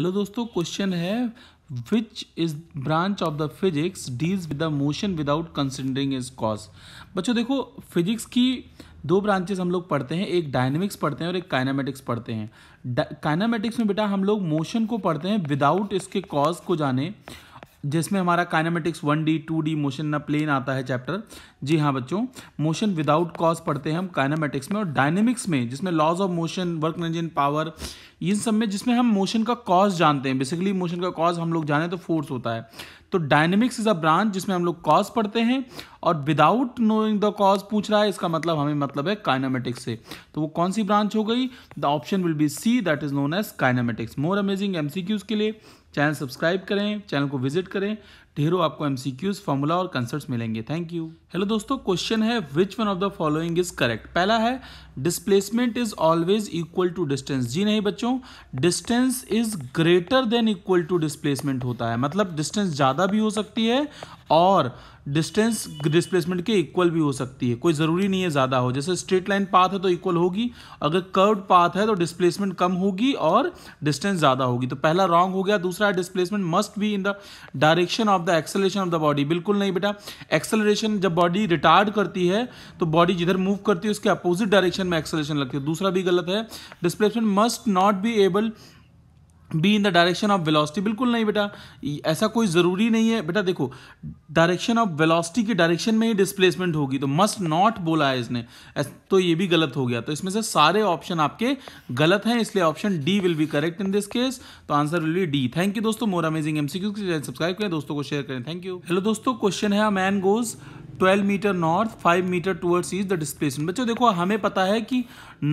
Hello दोस्तों question है which is branch of the physics deals with the motion without considering is cause बच्चों देखो physics की दो ब्रांचेस हम लोग पढ़ते हैं एक डायनेमिक्स पढ़ते हैं और एक काइनामेटिक्स पढ़ते हैं काइनामेटिक्स में बेटा हम लोग मोशन को पढ़ते हैं विदाउट इसके कॉज को जाने जिसमें हमारा kinematics one D two D motion ना प्लेन आता है चैप्टर जी हाँ बच्चों मोशन विदाउट कॉज पढ़ते हैं हम काइनामेटिक्स में और डायनेमिक्स में जिसमें laws of motion work engine power इन सब में जिसमें हम मोशन का कॉज जानते हैं बेसिकली मोशन का कॉज हम लोग जाने तो फोर्स होता है तो डायनेमिक्स इज अ ब्रांच जिसमें हम लोग कॉज पढ़ते हैं और विदाउट नोइंग द कॉज पूछ रहा है इसका मतलब हमें मतलब है काइनामेटिक्स से तो वो कौन सी ब्रांच हो गई the option will be C that is known as kinematics more amazing MCQs के लिए चैनल सब्सक्राइब करें चैनल को विजिट करें ढेरों आपको क्यूज फॉर्मूला और कंसर्ट्स मिलेंगे थैंक यू हेलो दोस्तों क्वेश्चन है which one of the following is correct पहला है displacement is always equal to distance जी नहीं बच्चों distance is greater than equal to displacement होता है मतलब डिस्टेंस ज़्यादा भी हो सकती है और डिस्टेंस डिस्प्लेसमेंट के इक्वल भी हो सकती है कोई ज़रूरी नहीं है ज़्यादा हो जैसे स्ट्रेट लाइन पाथ है तो इक्वल होगी अगर कर्व्ड पाथ है तो डिस्प्लेसमेंट कम होगी और डिस्टेंस ज़्यादा होगी तो पहला रॉन्ग हो गया दूसरा displacement must be in the direction of the acceleration of the body बिल्कुल नहीं बेटा एक्सेलेशन जब बॉडी रिटार्ड करती है तो बॉडी जिधर मूव करती है उसके अपोजिट डायरेक्शन में एक्सेलेशन लगती है दूसरा भी गलत है displacement must not be able be in the direction of velocity बिल्कुल नहीं बेटा ऐसा कोई ज़रूरी नहीं है बेटा देखो डायरेक्शन ऑफ वेलोसिटी की डायरेक्शन में ही डिस्प्लेसमेंट होगी तो मस्ट नॉट बोला है इसने तो ये भी गलत हो गया तो इसमें से सारे ऑप्शन आपके गलत हैं इसलिए option D will be correct in this case तो answer will be D thank you दोस्तों मोर अमेजिंग एमसीक्यू सब्सक्राइब करें दोस्तों को शेयर करें थैंक यू हेलो दोस्तों क्वेश्चन है man goes 12 metre north 5 metre towards east the displacement बच्चों देखो हमें पता है कि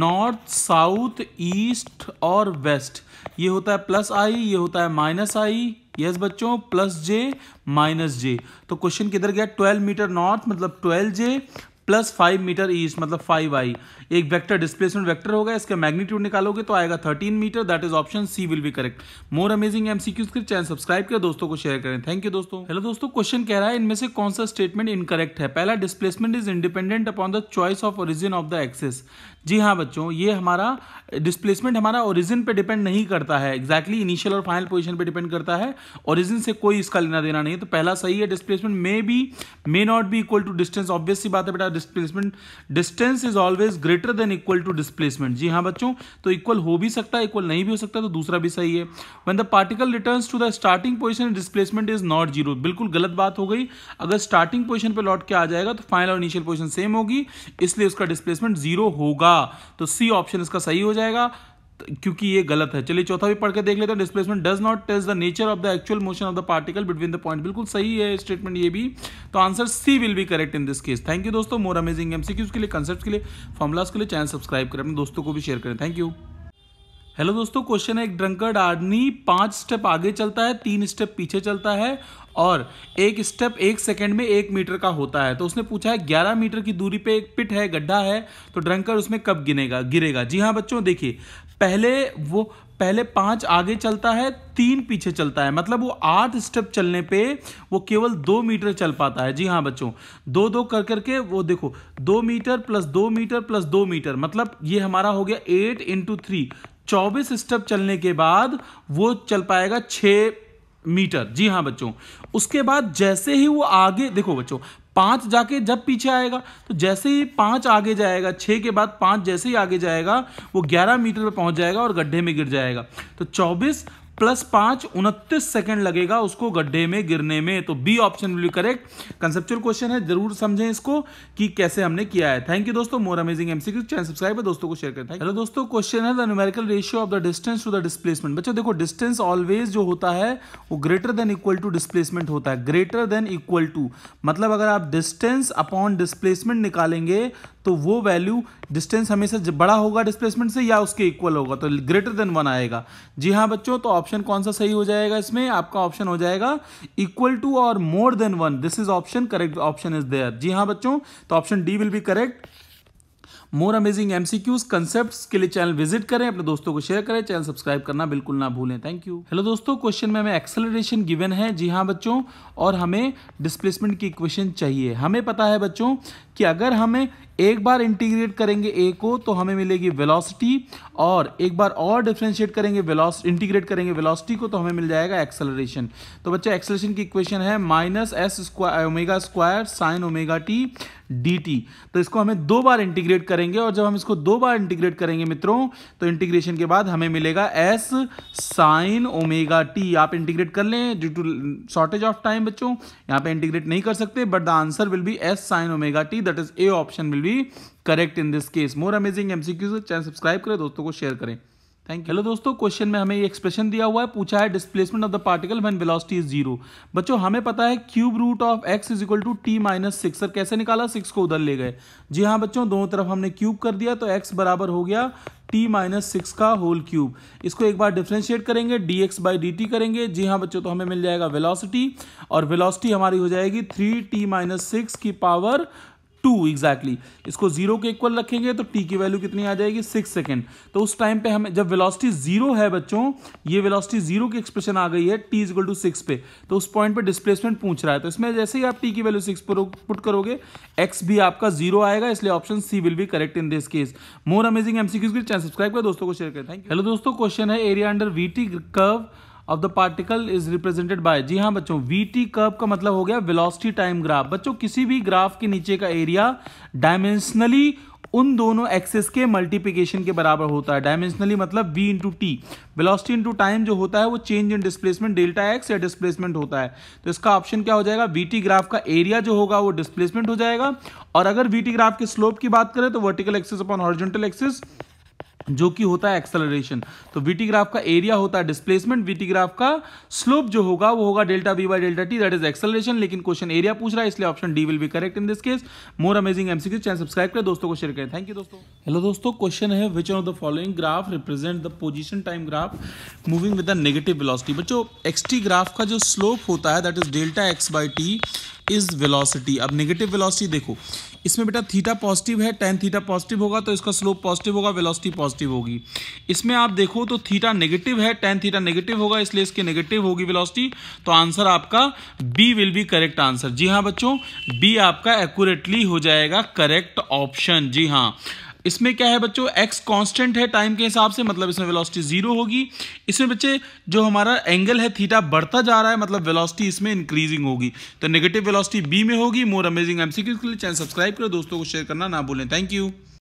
नॉर्थ साउथ ईस्ट और वेस्ट ये होता है प्लस आई ये होता है माइनस आई यस बच्चों प्लस जे माइनस जे तो क्वेश्चन किधर गया 12 मीटर नॉर्थ मतलब 12 J plus five metre east मतलब फाइव आई एक वेक्टर डिस्प्लेसमेंट वेक्टर होगा इसका मैग्नीट्यूड निकालोगे तो आएगा thirteen metre that is option C will be correct more amazing MCQs के चैनल सब्सक्राइब कर दोस्तों को शेयर करें थैंक यू दोस्तों हेलो दोस्तों क्वेश्चन कह रहा है इनमें से कौन सा स्टेटमेंट इनकरेक्ट है पहला displacement is independent upon the choice of origin of the axes जी हाँ बच्चों ये हमारा डिस्प्लेसमेंट हमारा ओरिजिन पे डिपेंड नहीं करता है एक्जैक्टली इनिशियल और फाइनल पोजिशन पे डिपेंड करता है ओरिजिन से कोई इसका लेना देना नहीं है तो पहला सही है displacement may be may not be equal to distance obvious सी बात है बेटा displacement distance is always greater than equal to displacement जी हाँ बच्चों तो इक्वल हो भी सकता है इक्वल नहीं भी हो सकता तो दूसरा भी सही है when the particle return to the starting position displacement is not zero बिल्कुल गलत बात हो गई अगर स्टार्टिंग पोजिशन पर लौट के आ जाएगा तो फाइनल और इनिशियल पोजिशन सेम होगी इसलिए उसका डिस्प्लेसमेंट जीरो होगा तो सी ऑप्शन इसका सही हो जाएगा क्योंकि ये गलत है चलिए चौथा भी पढ़ के देख लेते हैं displacement does not test the nature of the actual motion of the particle between the point बिल्कुल सही है स्टेटमेंट ये भी तो answer C will be correct in this case thank you दोस्तों मोर अमेजिंग एमसीक्यूज के लिए कंसेप्ट के लिए फॉर्मुलाज के लिए चैनल सब्सक्राइब करें अपने दोस्तों को भी शेयर करें थैंक यू हेलो दोस्तों क्वेश्चन है एक ड्रंकर्ड आदमी पांच स्टेप आगे चलता है तीन स्टेप पीछे चलता है और एक स्टेप एक सेकंड में एक मीटर का होता है तो उसने पूछा है ग्यारह मीटर की दूरी पे एक पिट है गड्ढा है तो ड्रंकर उसमें कब गिनेगा गिरेगा जी हाँ बच्चों देखिए पहले वो पहले पांच आगे चलता है तीन पीछे चलता है मतलब वो आठ स्टेप चलने पे वो केवल दो मीटर चल पाता है जी हाँ बच्चों दो दो कर करके वो देखो दो मीटर प्लस दो मीटर प्लस दो मीटर मतलब ये हमारा हो गया एट इंटू थ्री चौबीस स्टेप चलने के बाद वो चल पाएगा छः मीटर जी हाँ बच्चों उसके बाद जैसे ही वो आगे देखो बच्चों पाँच जाके जब पीछे आएगा तो जैसे ही पाँच आगे जाएगा छः के बाद पाँच जैसे ही आगे जाएगा वो ग्यारह मीटर पर पहुंच जाएगा और गड्ढे में गिर जाएगा तो चौबीस प्लस पांच उनतीस सेकेंड लगेगा उसको गड्ढे में गिरने में तो B option will correct conceptual question है जरूर समझें इसको कि कैसे हमने किया है थैंक यू दोस्तों more amazing MCQ channel subscribe है दोस्तों को शेयर करते हैं हेलो दोस्तों क्वेश्चन है the numerical ratio of the distance to the displacement बच्चों देखो डिस्टेंस ऑलवेज जो होता है वो greater than equal to displacement होता है ग्रेटर देन इक्वल टू मतलब अगर आप डिस्टेंस अपॉन डिस्प्लेसमेंट निकालेंगे तो वो वैल्यू डिस्टेंस हमेशा बड़ा होगा डिस्प्लेसमेंट से या उसके इक्वल होगा तो ग्रेटर देन वन आएगा जी हाँ बच्चों तो ऑप्शन कौन सा सही हो जाएगा इसमें आपका ऑप्शन हो जाएगा इक्वल टू और more than one this is option correct option is there जी हाँ बच्चों तो option D will be correct more amazing MCQs concepts के लिए चैनल विजिट करें अपने दोस्तों को शेयर करें चैनल सब्सक्राइब करना बिल्कुल ना भूलें थैंक यू हेलो दोस्तों क्वेश्चन में हमें एक्सेलरेशन गिवन है जी हाँ बच्चों और हमें डिस्प्लेसमेंट की इक्वेशन चाहिए हमें पता है बच्चों कि अगर हमें एक बार इंटीग्रेट करेंगे ए को तो हमें मिलेगी वेलोसिटी और एक बार और डिफ्रेंशिएट करेंगे इंटीग्रेट करेंगे वेलोसिटी को तो हमें मिल जाएगा एक्सेलरेशन तो बच्चा एक्सेलरेशन की इक्वेशन है minus S square omega square sine omega T dt तो इसको हमें दो बार इंटीग्रेट करेंगे और जब हम इसको दो बार इंटीग्रेट करेंगे मित्रों तो इंटीग्रेशन के बाद हमें मिलेगा s साइन ओमेगा t आप इंटीग्रेट कर लें due to shortage of time बच्चों यहाँ पे इंटीग्रेट नहीं कर सकते but the answer will be s sine omega t that is A option will be correct in this case more amazing MCQs channel subscribe करें दोस्तों को शेयर करें थैंक यू हेलो दोस्तों क्वेश्चन में हमें ये एक्सप्रेशन दिया हुआ है पूछा है displacement of the particle when velocity is zero बच्चों हमें पता है cube root of X is equal to T minus six sir कैसे निकाला सिक्स को उधर ले गए जी हाँ बच्चों दोनों तरफ हमने क्यूब कर दिया तो एक्स बराबर हो गया टी माइनस सिक्स का होल क्यूब इसको एक बार डिफ्रेंशिएट करेंगे D X by D T करेंगे जी हाँ बच्चों तो हमें मिल जाएगा वेलोसिटी और वेलोसिटी हमारी हो जाएगी थ्री टी माइनस सिक्स की पावर टू एग्जैक्टली exactly. इसको जीरो के इक्वल रखेंगे तो टी की वैल्यू कितनी आ जाएगी सिक्स सेकेंड तो उस टाइम पे हमें जब वेलोसिटी जीरो है बच्चों ये वेलोसिटी जीरो की एक्सप्रेशन आ गई है टी इजल टू सिक्स पे तो उस पॉइंट पे डिस्प्लेसमेंट पूछ रहा है तो इसमें जैसे ही आप टी की वैल्यू सिक्स पर पुट करोगे एक्स भी आपका जीरो आएगा इसलिए option C will be correct in this case more amazing MCQs channel subscribe कर दोस्तों को शेयर करें थैंक यू हेलो दोस्तों क्वेश्चन है area under V T curve of the particle is represented by जी हाँ बच्चों वी टी कर्व का मतलब हो गया वेलोसिटी टाइम ग्राफ बच्चों किसी भी ग्राफ के नीचे का एरिया डायमेंशनली उन दोनों एक्सेस के मल्टीप्लिकेशन के बराबर होता है डायमेंशनली मतलब v into T velocity into time जो होता है वो change in displacement delta X या डिस्प्लेसमेंट होता है तो इसका ऑप्शन क्या हो जाएगा वीटी ग्राफ का एरिया जो होगा वो डिस्प्लेसमेंट हो जाएगा और अगर टी ग्राफ के स्लोप की बात करें तो vertical axes upon horizontal axes जो कि होता है एक्सेलरेशन तो वीटी ग्राफ का एरिया होता है डिस्प्लेसमेंट वीटी ग्राफ का स्लोप जो होगा वो होगा delta B by delta T that is acceleration लेकिन क्वेश्चन एरिया पूछ रहा है इसलिए option D will be correct in this case more amazing MCQ channel subscribe करें दोस्तों को शेयर करें थैंक यू दोस्तों हेलो दोस्तों क्वेश्चन है which of the following graph represent the position time graph moving with the negative velocity बच्चों XT graph का जो स्लोप होता है that is delta x by t is velocity अब नेगेटिव वेलोसिटी देखो इसमें बेटा थीटा पॉजिटिव है टेन थीटा पॉजिटिव होगा तो इसका स्लोप पॉजिटिव होगा वेलोसिटी पॉजिटिव होगी इसमें आप देखो तो थीटा नेगेटिव है टेन थीटा नेगेटिव होगा इसलिए इसकी नेगेटिव होगी वेलोसिटी तो आंसर आपका B will be correct answer जी हाँ बच्चों बी आपका एक्यूरेटली हो जाएगा करेक्ट ऑप्शन जी हाँ इसमें क्या है बच्चों एक्स कांस्टेंट है टाइम के हिसाब से मतलब इसमें वेलोसिटी जीरो होगी इसमें बच्चे जो हमारा एंगल है थीटा बढ़ता जा रहा है मतलब वेलोसिटी इसमें इंक्रीजिंग होगी तो नेगेटिव वेलोसिटी बी में होगी मोर अमेजिंग एमसीक्यूज के लिए चैनल सब्सक्राइब करें दोस्तों को शेयर करना ना भूलें थैंक यू